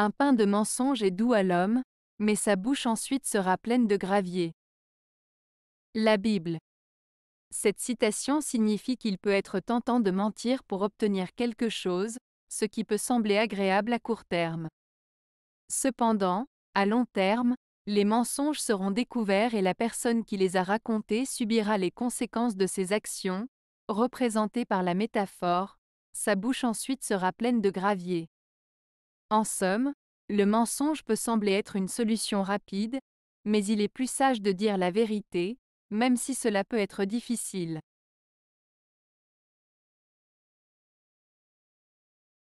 Un pain de mensonge est doux à l'homme, mais sa bouche ensuite sera pleine de gravier. La Bible. Cette citation signifie qu'il peut être tentant de mentir pour obtenir quelque chose, ce qui peut sembler agréable à court terme. Cependant, à long terme, les mensonges seront découverts et la personne qui les a racontés subira les conséquences de ses actions, représentées par la métaphore, sa bouche ensuite sera pleine de gravier. En somme, le mensonge peut sembler être une solution rapide, mais il est plus sage de dire la vérité, même si cela peut être difficile.